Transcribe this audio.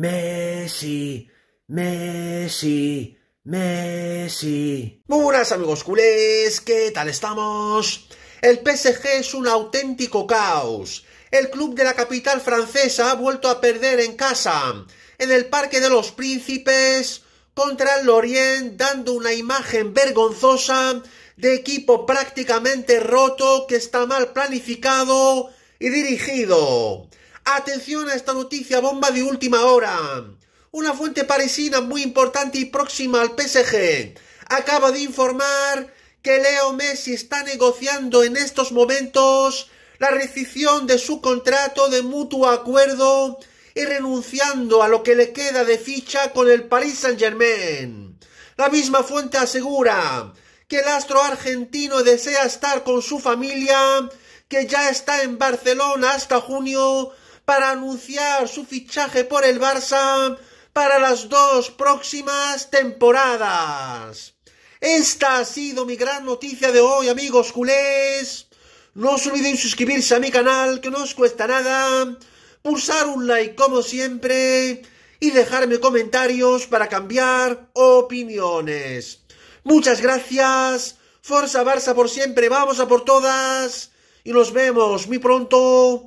Messi, Messi, Messi. buenas amigos culés, ¿qué tal estamos? El PSG es un auténtico caos. El club de la capital francesa ha vuelto a perder en casa, en el Parque de los Príncipes, contra el Lorient, dando una imagen vergonzosa de equipo prácticamente roto que está mal planificado y dirigido. Atención a esta noticia, bomba de última hora. Una fuente parisina muy importante y próxima al PSG acaba de informar que Leo Messi está negociando en estos momentos la rescisión de su contrato de mutuo acuerdo y renunciando a lo que le queda de ficha con el Paris Saint-Germain. La misma fuente asegura que el astro argentino desea estar con su familia, que ya está en Barcelona hasta junio para anunciar su fichaje por el Barça para las dos próximas temporadas. Esta ha sido mi gran noticia de hoy, amigos culés. No os olvidéis suscribirse a mi canal, que no os cuesta nada. Pulsar un like como siempre. Y dejarme comentarios para cambiar opiniones. Muchas gracias. Forza Barça por siempre. Vamos a por todas. Y nos vemos muy pronto